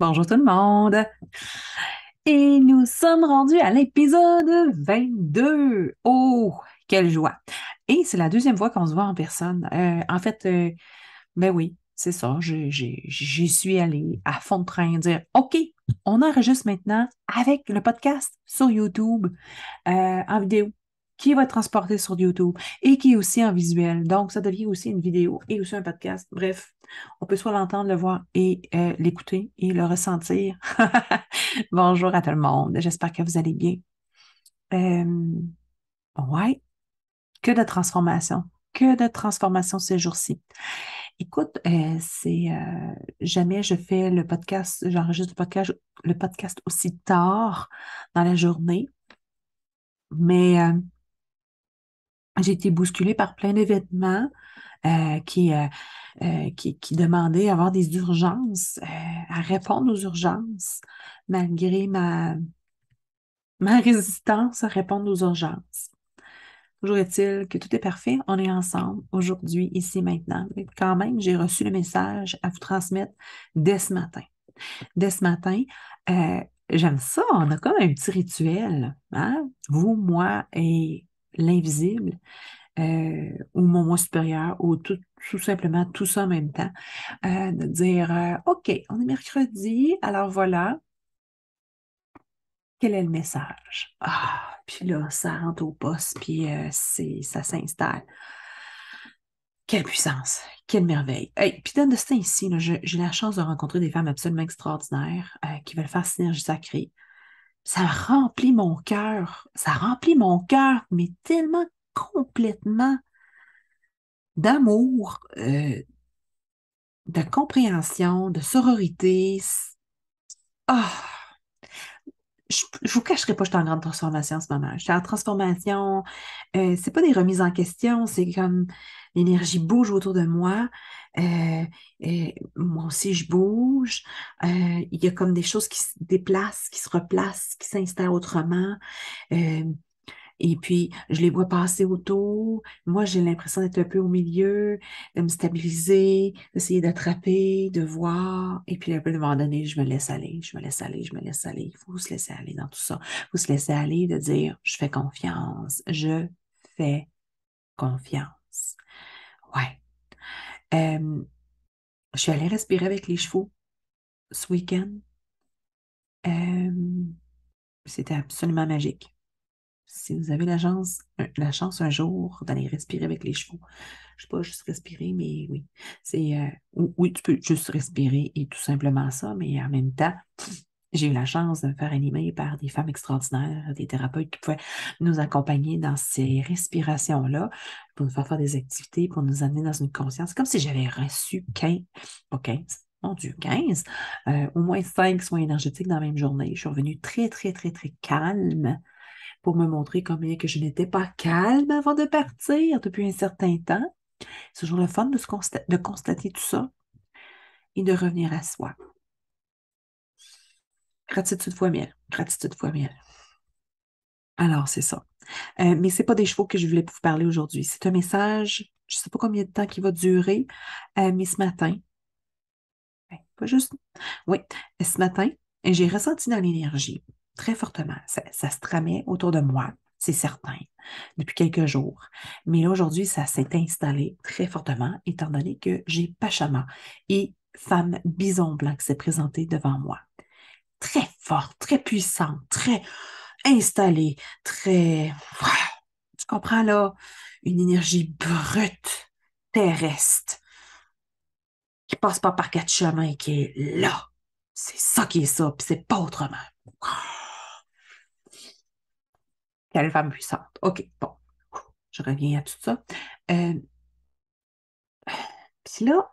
Bonjour tout le monde. Et nous sommes rendus à l'épisode 22. Oh, quelle joie. Et c'est la deuxième fois qu'on se voit en personne. Euh, en fait, euh, ben oui, c'est ça. J'y suis allée à fond de train dire OK, on enregistre maintenant avec le podcast sur YouTube euh, en vidéo qui va être transporté sur YouTube et qui est aussi en visuel. Donc, ça devient aussi une vidéo et aussi un podcast. Bref, on peut soit l'entendre, le voir et euh, l'écouter et le ressentir. Bonjour à tout le monde, j'espère que vous allez bien. Euh, ouais, que de transformation, que de transformation ces jours-ci. Écoute, euh, c'est euh, jamais je fais le podcast, j'enregistre le podcast, le podcast aussi tard dans la journée, mais j'ai été bousculée par plein d'événements euh, euh, euh, qui, qui, demandait avoir des urgences, à répondre aux urgences, malgré ma, ma résistance à répondre aux urgences. Toujours est-il que tout est parfait, on est ensemble aujourd'hui, ici, maintenant. quand même, j'ai reçu le message à vous transmettre dès ce matin. Dès ce matin, j'aime ça, on a comme un petit rituel, hein? vous, moi et l'invisible, ou euh, mon moi supérieur, ou tout, simplement tout ça en même temps, euh, de dire, euh, OK, on est mercredi, alors voilà, quel est le message? Ah, puis là, ça rentre au poste, puis c'est, ça s'installe. Quelle puissance, quelle merveille. Hey, puis dans de ça ici, j'ai la chance de rencontrer des femmes absolument extraordinaires qui veulent faire synergie sacrée. Ça remplit mon cœur, ça remplit mon cœur, mais tellement complètement d'amour, euh, de compréhension, de sororité. Ah! Je, ne vous cacherai pas, je suis en grande transformation en ce moment. Je suis en transformation. Euh, c'est pas des remises en question, c'est comme l'énergie bouge autour de moi. Euh, moi aussi, je bouge. Il y a comme des choses qui se déplacent, qui se replacent, qui s'installent autrement. Et puis, je les vois passer autour. Moi, j'ai l'impression d'être un peu au milieu, de me stabiliser, d'essayer d'attraper, de voir. Et puis, à un moment donné, je me laisse aller, je me laisse aller, je me laisse aller. Il faut se laisser aller dans tout ça. Il faut se laisser aller de dire, je fais confiance, je fais confiance. Ouais. je suis allée respirer avec les chevaux ce week-end. c'était absolument magique si vous avez la chance, la chance un jour d'aller respirer avec les chevaux, je ne sais pas juste respirer, mais oui. C'est euh, oui, tu peux juste respirer et tout simplement ça, mais en même temps, j'ai eu la chance de me faire animer par des femmes extraordinaires, des thérapeutes qui pouvaient nous accompagner dans ces respirations-là, pour nous faire faire des activités, pour nous amener dans une conscience, comme si j'avais reçu 15, pas 15, mon Dieu, 15, euh, au moins 5 soins énergétiques dans la même journée. Je suis revenue très, très, très, très calme pour me montrer combien que je n'étais pas calme avant de partir depuis un certain temps. C'est toujours le fun de, constater, de constater tout ça et de revenir à soi. Gratitude fois mille, gratitude fois mille. Alors, c'est ça. Euh, mais ce n'est pas des chevaux que je voulais vous parler aujourd'hui. C'est un message, je ne sais pas combien de temps qui va durer, euh, mais ce matin, ben, pas juste, oui, ce matin, j'ai ressenti dans l'énergie très fortement. Ça, se tramait autour de moi, c'est certain, depuis quelques jours. Mais aujourd'hui, ça s'est installé très fortement, étant donné que j'ai Pachama et femme bison blanc qui s'est présentée devant moi. Très fort, très puissant, très installé, très... Tu comprends là? Une énergie brute, terrestre, qui passe pas par quatre chemins et qui est là. C'est ça qui est ça, puis c'est pas autrement. Quelle femme puissante. OK, bon. Je reviens à tout ça. Euh, Puis là,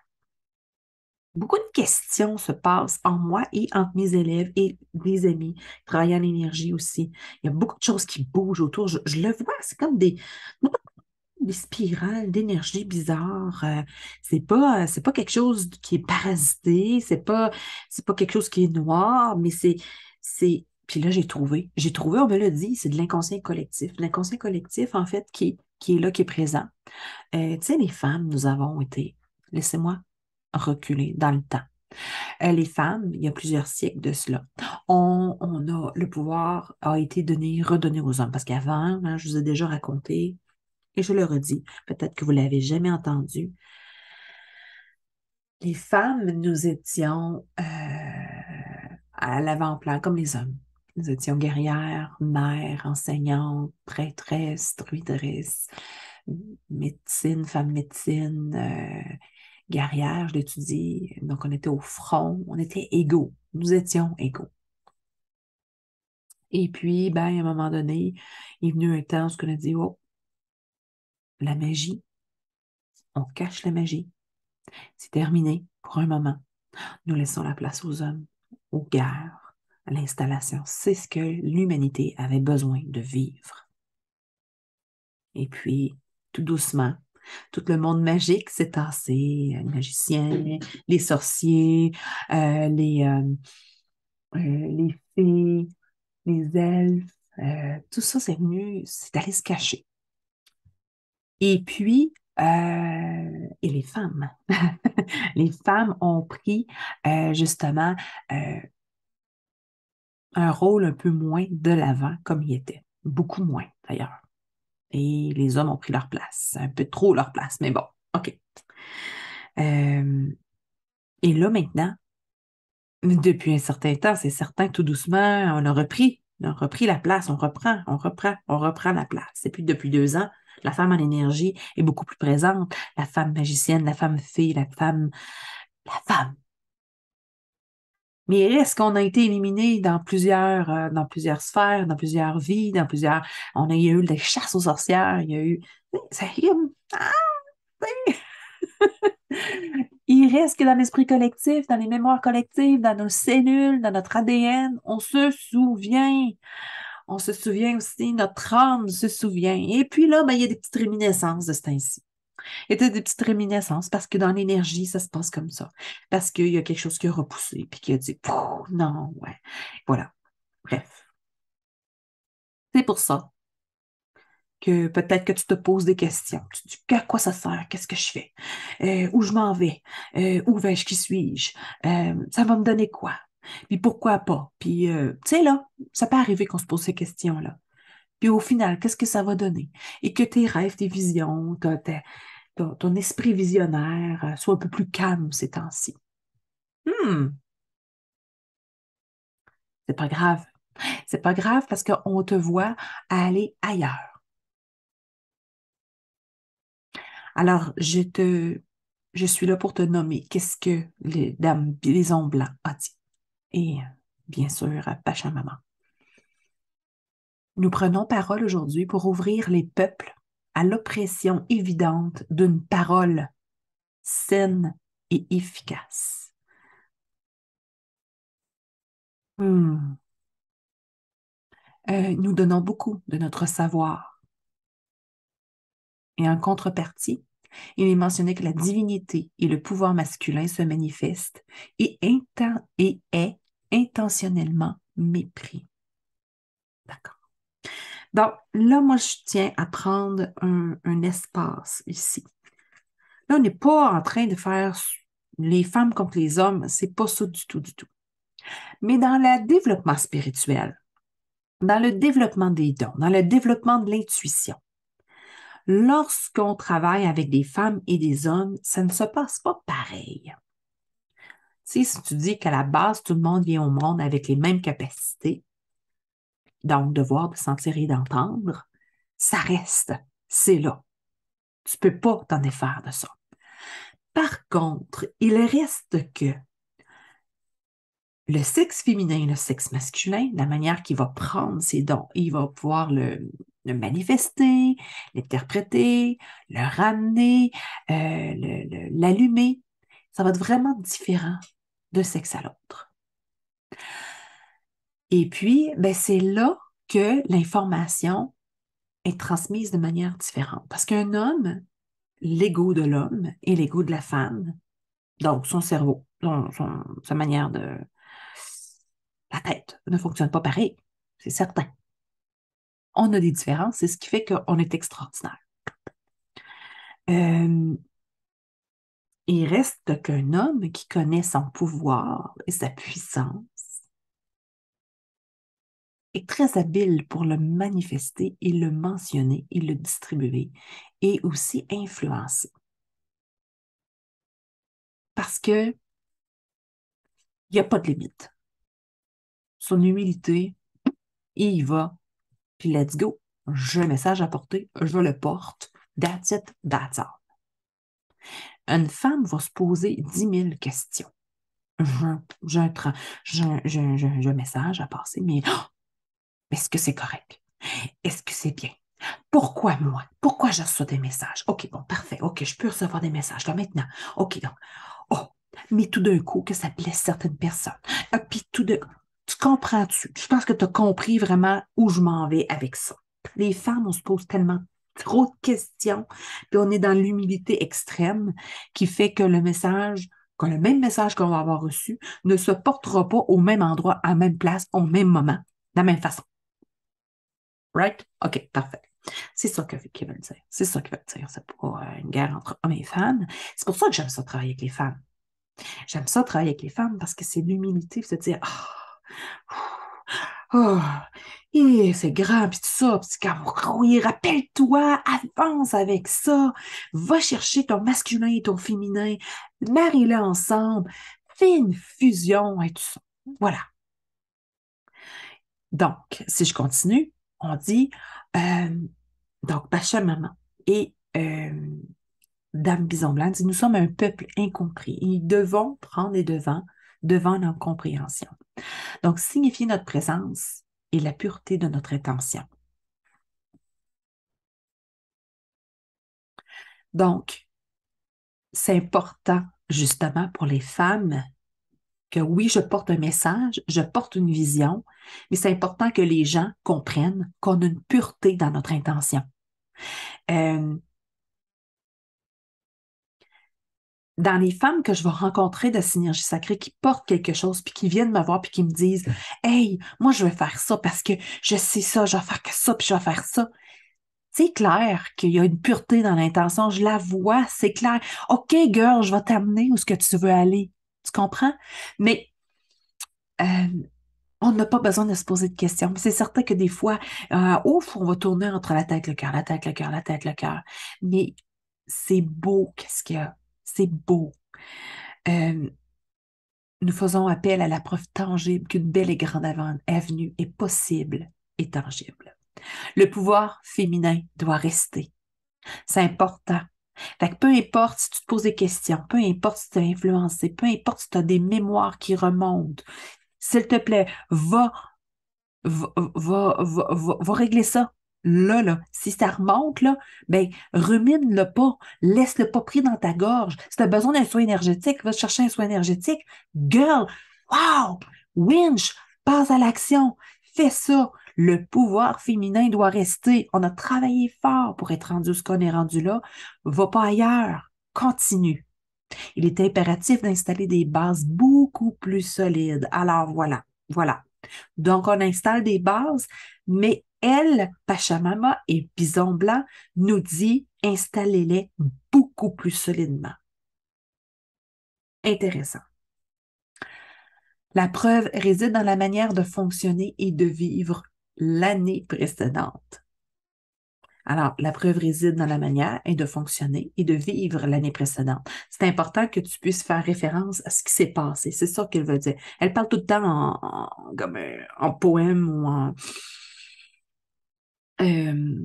beaucoup de questions se passent en moi et entre mes élèves et mes amis travaillant l'énergie aussi. Il y a beaucoup de choses qui bougent autour. Je, le vois, c'est comme des, spirales d'énergie bizarre. Euh. c'est pas, c'est pas quelque chose qui est parasité, c'est pas, c'est pas quelque chose qui est noir, mais c'est puis là, j'ai trouvé. J'ai trouvé, on me l'a dit, c'est de l'inconscient collectif. L'inconscient collectif, en fait, qui, qui est là, qui est présent. Euh, tu sais, les femmes, nous avons été, laissez-moi reculer dans le temps. Euh, les femmes, il y a plusieurs siècles de cela, on, a, le pouvoir a été donné, redonné aux hommes. Parce qu'avant, hein, je vous ai déjà raconté, et je le redis, peut-être que vous ne l'avez jamais entendu, les femmes, nous étions euh, à l'avant-plan comme les hommes. Nous étions guerrières, mères, enseignantes, prêtresses, druidresses, médecine, femme médecine, euh, guerrières, guerrière, je l'étudie. Donc, on était au front, on était égaux. Nous étions égaux. Et puis, ben, à un moment donné, il est venu un temps où on a dit Oh, la magie, on cache la magie. C'est terminé pour un moment. Nous laissons la place aux hommes, aux guerres, l'installation. C'est ce que l'humanité avait besoin de vivre. Et puis, tout doucement, tout le monde magique s'est tassé, euh, les magiciens, les sorciers, euh, les, euh, les fées, les elfes, tout ça, c'est venu, c'est allé se cacher. Et puis, et les femmes. les femmes ont pris justement un rôle un peu moins de l'avant comme il était, beaucoup moins d'ailleurs. Et les hommes ont pris leur place, un peu trop leur place, mais bon, OK. Euh, et là maintenant, depuis un certain temps, c'est certain, tout doucement, on a repris, on a repris la place, on reprend, on reprend, on reprend la place. Et puis depuis deux ans, la femme en énergie est beaucoup plus présente, la femme magicienne, la femme fille, la femme, la femme mais est-ce qu'on a été éliminé dans plusieurs, euh, dans plusieurs sphères, dans plusieurs vies, dans plusieurs. On a, il y a eu des chasses aux sorcières, il y a eu. Ah, il reste que dans l'esprit collectif, dans les mémoires collectives, dans nos cellules, dans notre ADN, on se souvient. On se souvient aussi, notre âme se souvient. Et puis là, ben, il y a des petites réminiscences de ce temps était des petites réminiscences parce que dans l'énergie, ça se passe comme ça. Parce qu'il y a quelque chose qui a repoussé puis qui a dit non, ouais. Voilà. Bref. C'est pour ça que peut-être que tu te poses des questions. Tu te dis à quoi ça sert, qu'est-ce que je fais, euh, où je m'en vais, euh, où vais-je, qui suis-je, euh, ça va me donner quoi, puis pourquoi pas. Puis, tu sais, là, ça peut arriver qu'on se pose ces questions-là. Puis au final, qu'est-ce que ça va donner? Et que tes rêves, tes visions, ta, ton, esprit visionnaire euh, soit un peu plus calme ces temps-ci. Hmm. C'est pas grave. C'est pas grave parce qu'on te voit aller ailleurs. Alors, je te je suis là pour te nommer qu'est-ce que les dames les blanc ont dit. Et bien sûr, Pachamama. Nous prenons parole aujourd'hui pour ouvrir les peuples à l'oppression évidente d'une parole saine et efficace. Hmm. Euh, nous donnons beaucoup de notre savoir. Et en contrepartie, il est mentionné que la divinité et le pouvoir masculin se manifestent et, et est intentionnellement mépris. D'accord. Donc là, moi, je tiens à prendre un, espace ici. Là, on n'est pas en train de faire les femmes contre les hommes, c'est pas ça du tout, du tout. Mais dans le développement spirituel, dans le développement des dons, dans le développement de l'intuition, lorsqu'on travaille avec des femmes et des hommes, ça ne se passe pas pareil. si tu dis qu'à la base, tout le monde vient au monde avec les mêmes capacités, donc de voir, de sentir et d'entendre, ça reste, c'est là. Tu ne peux pas t'en défaire de ça. Par contre, il reste que le sexe féminin et le sexe masculin, la manière qu'il va prendre ses dons, il va pouvoir le, manifester, l'interpréter, le ramener, euh, l'allumer. Ça va être vraiment différent d'un sexe à l'autre. Et puis, ben, c'est là que l'information est transmise de manière différente. Parce qu'un homme, l'ego de l'homme et l'ego de la femme, donc son cerveau, sa manière de... La tête ne fonctionne pas pareil, c'est certain. On a des différences, c'est ce qui fait qu'on est extraordinaire. Euh, il reste qu'un homme qui connaît son pouvoir et sa puissance est très habile pour le manifester et le mentionner et le distribuer et aussi influencer. Parce que il n'y a pas de limite. Son humilité, il y va, puis let's go. J'ai un message à porter, je le porte. That's it, that's all. Une femme va se poser 10 000 questions. J'ai un, message à passer, mais oh, est-ce que c'est correct? Est-ce que c'est bien? Pourquoi moi? Pourquoi je reçois des messages? OK, bon, parfait. OK, je peux recevoir des messages. Là, maintenant, OK, donc, oh, mais tout d'un coup, que ça blesse certaines personnes. Ah, puis tout de tu comprends-tu? Je pense que tu as compris vraiment où je m'en vais avec ça. Les femmes, on se pose tellement trop de questions, puis on est dans l'humilité extrême qui fait que le message, quand le même message qu'on va avoir reçu ne se portera pas au même endroit, à la même place, au même moment, de la même façon. Right? OK, parfait. C'est ça qu'ils veulent dire. C'est ça qu'ils veulent dire. C'est pas euh, une guerre entre hommes et femmes. C'est pour ça que j'aime ça travailler avec les femmes. J'aime ça travailler avec les femmes parce que c'est l'humilité, se dire Ah! oh, oh eh, c'est grand, puis tout ça, puis comme rappelle-toi, avance avec ça, va chercher ton masculin et ton féminin, marie les ensemble, fais une fusion et tout ça. Voilà. Donc, si je continue, on dit euh, donc Pacha Maman et euh, Dame Bison Blanc Nous sommes un peuple incompris nous devons prendre les devants devant notre compréhension. Donc, signifier notre présence et la pureté de notre intention. Donc, c'est important justement pour les femmes que oui, je porte un message, je porte une vision, mais c'est important que les gens comprennent qu'on a une pureté dans notre intention. Euh, dans les femmes que je vais rencontrer de Synergie Sacrée qui portent quelque chose, puis qui viennent me voir, puis qui me disent Hey, moi, je vais faire ça parce que je sais ça, je vais faire que ça, puis je vais faire ça. C'est clair qu'il y a une pureté dans l'intention, je la vois, c'est clair. OK, girl, je vais t'amener où ce que tu veux aller. Tu comprends? Mais euh, on n'a pas besoin de se poser de questions. C'est certain que des fois, euh, ouf, on va tourner entre la tête, le cœur, la tête, le cœur, la tête, le cœur. Mais c'est beau, qu'est-ce qu'il y a? C'est beau. Euh, nous faisons appel à la preuve tangible qu'une belle et grande avenue est possible et tangible. Le pouvoir féminin doit rester. C'est important peu importe si tu te poses des questions, peu importe si tu es influencé, peu importe si tu as des mémoires qui remontent, s'il te plaît, va, va, va, régler ça. Là, là, si ça remonte, là, ben, rumine-le pas, laisse-le pas pris dans ta gorge. Si tu as besoin d'un soin énergétique, va chercher un soin énergétique. Girl, wow, winch, passe à l'action, fais ça, le pouvoir féminin doit rester. On a travaillé fort pour être rendu ce qu'on est rendu là. Va pas ailleurs. Continue. Il est impératif d'installer des bases beaucoup plus solides. Alors voilà, voilà. Donc on installe des bases, mais elle, Pachamama et Bison Blanc, nous dit installez-les beaucoup plus solidement. Intéressant. La preuve réside dans la manière de fonctionner et de vivre l'année précédente. Alors, la preuve réside dans la manière et de fonctionner et de vivre l'année précédente. C'est important que tu puisses faire référence à ce qui s'est passé. C'est ça qu'elle veut dire. Elle parle tout le temps en, euh, poème ou en euh,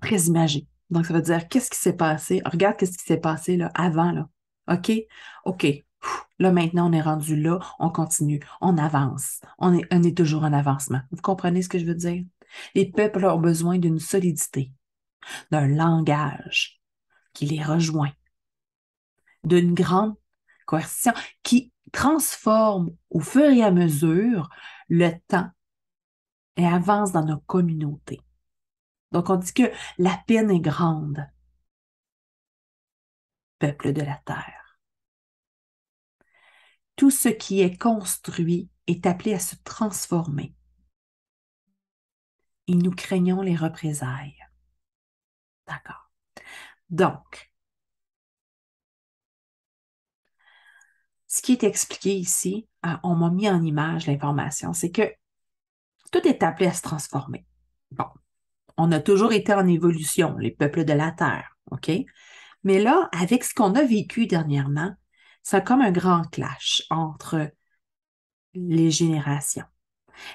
très imagé. Donc, ça veut dire qu'est-ce qui s'est passé? Regarde qu'est-ce qui s'est passé là, avant. Là. OK? OK. Là, maintenant, on est rendu là, on continue, on avance. On est, toujours en avancement. Vous comprenez ce que je veux dire? Les peuples ont besoin d'une solidité, d'un langage qui les rejoint, d'une grande coercition qui transforme au fur et à mesure le temps et avance dans nos communautés. Donc, on dit que la peine est grande, peuple de la terre tout ce qui est construit est appelé à se transformer. Et nous craignons les représailles. D'accord. Donc, ce qui est expliqué ici, euh, on m'a mis en image l'information, c'est que tout est appelé à se transformer. Bon, on a toujours été en évolution, les peuples de la Terre, OK? Mais là, avec ce qu'on a vécu dernièrement, ça comme un grand clash entre les générations.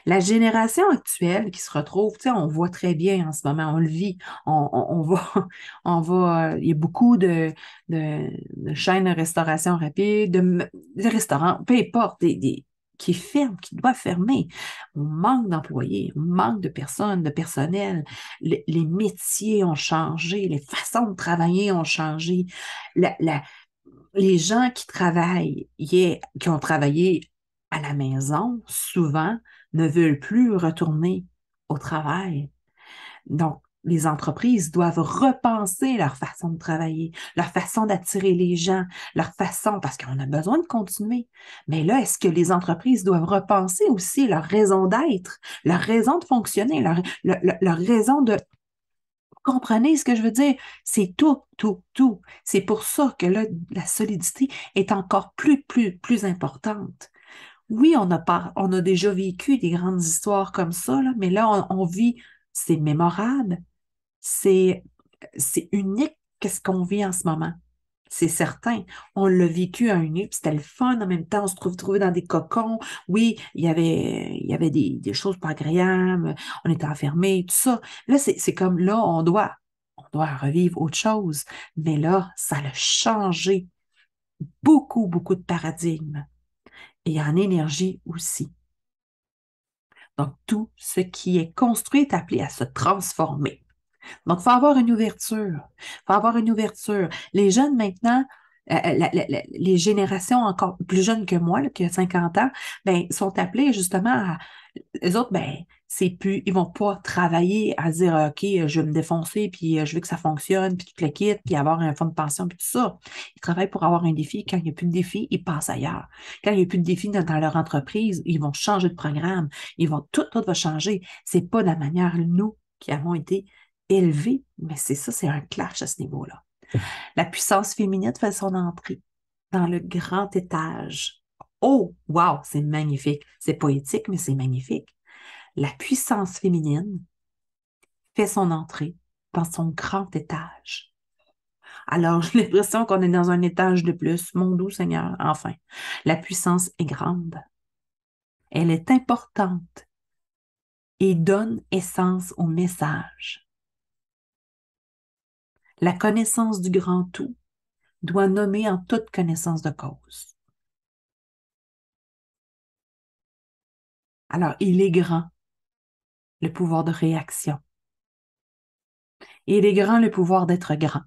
La génération actuelle qui se retrouve, on voit très bien en ce moment, on le vit, on, on, on va, on va, euh, il y a beaucoup de, chaînes de restauration rapide, de, restaurants, peu importe, des, qui ferment, qui doivent fermer. On manque d'employés, on manque de personnes, de personnel. les métiers ont changé, les façons de travailler ont changé. la, les gens qui travaillent, qui ont travaillé à la maison, souvent, ne veulent plus retourner au travail. Donc, les entreprises doivent repenser leur façon de travailler, leur façon d'attirer les gens, leur façon, parce qu'on a besoin de continuer. Mais là, est-ce que les entreprises doivent repenser aussi leur raison d'être, leur raison de fonctionner, leur, leur raison de, comprenez ce que je veux dire? C'est tout, tout, tout. C'est pour ça que la solidité est encore plus, plus, plus importante. Oui, on a, on a déjà vécu des grandes histoires comme ça, mais là, on, vit, c'est mémorable, c'est unique qu'est-ce qu'on vit en ce moment. C'est certain. On l'a vécu à un puis c'était le fun en même temps. On se trouve trouvé dans des cocons. Oui, il y avait, il y avait des, choses pas agréables. On était enfermés, tout ça. Là, c'est comme là, on doit, on doit revivre autre chose. Mais là, ça a changé beaucoup, beaucoup de paradigmes. Et en énergie aussi. Donc, tout ce qui est construit est appelé à se transformer. Donc, il faut avoir une ouverture. Il faut avoir une ouverture. Les jeunes maintenant, euh, euh, les générations encore plus jeunes que moi, qui a 50 ans, ben, sont appelés justement à. Les autres, ben, c'est plus. Ils vont pas travailler à dire ah, OK, euh, je vais me défoncer, puis je veux que ça fonctionne, puis te le puis avoir un fonds de pension, puis tout ça. Ils travaillent pour avoir un défi. Quand il n'y a plus de défi, ils passent ailleurs. Quand il n'y a plus de défi dans, leur entreprise, ils vont changer de programme. Ils vont. Tout, tout va changer. Ce n'est pas la manière, nous, qui avons été élevé, mais c'est ça, c'est un clash à ce niveau-là. La puissance féminine fait son entrée dans le grand étage. Oh, wow, c'est magnifique. C'est poétique, mais c'est magnifique. La puissance féminine fait son entrée dans son grand étage. Alors, j'ai l'impression qu'on est dans un étage de plus. Mon doux Seigneur, enfin, la puissance est grande. Elle est importante et donne essence au message. La connaissance du grand tout doit nommer en toute connaissance de cause. Alors, il est grand, le pouvoir de réaction. Il est grand, le pouvoir d'être grand.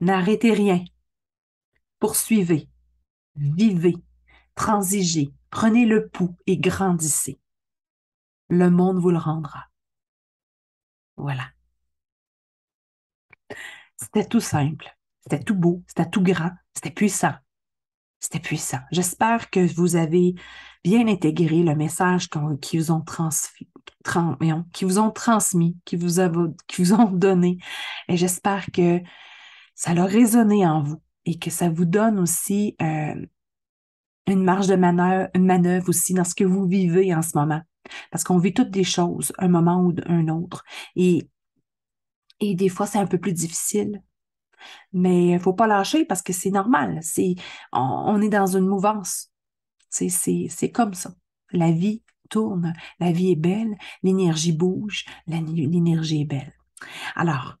N'arrêtez rien. Poursuivez, vivez, transigez, prenez le pouls et grandissez. Le monde vous le rendra. Voilà. C'était tout simple, c'était tout beau, c'était tout grand, c'était puissant. C'était puissant. J'espère que vous avez bien intégré le message qu'ils vous ont vous ont transmis, qui vous, ont donné. Et j'espère que ça a résonné en vous et que ça vous donne aussi euh, une marge de manœuvre, une manœuvre aussi dans ce que vous vivez en ce moment. Parce qu'on vit toutes des choses, un moment ou un autre. Et et des fois, c'est un peu plus difficile. Mais il ne faut pas lâcher parce que c'est normal. C'est, on, est dans une mouvance. C'est, c'est comme ça. La vie tourne, la vie est belle, l'énergie bouge, l'énergie est belle. Alors,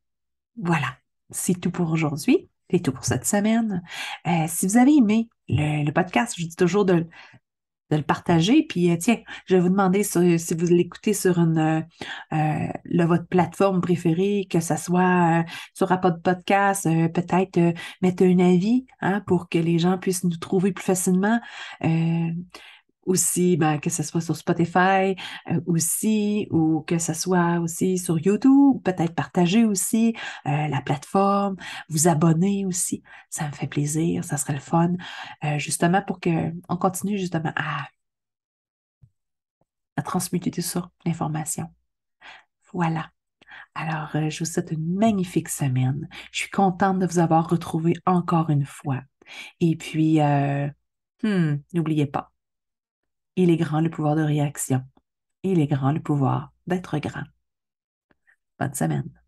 voilà, c'est tout pour aujourd'hui. C'est tout pour cette semaine. Euh, si vous avez aimé le, le podcast, je dis toujours de, de le partager. Puis euh, tiens, je vais vous demander si vous l'écoutez sur une euh, euh, votre plateforme préférée, que ce soit sur de Podcast, peut-être mettre un avis hein, pour que les gens puissent nous trouver plus facilement aussi, ben, que ce soit sur Spotify euh, aussi, ou que ce soit aussi sur YouTube, peut-être partager aussi euh, la plateforme, vous abonner aussi, ça me fait plaisir, ça serait le fun, euh, justement pour qu'on continue justement à, transmuter tout ça, l'information. Voilà. Alors, je vous souhaite une magnifique semaine. Je suis contente de vous avoir retrouvé encore une fois. Et puis, hmm, n'oubliez pas, il est grand le pouvoir de réaction. Il est grand le pouvoir d'être grand. Bonne semaine.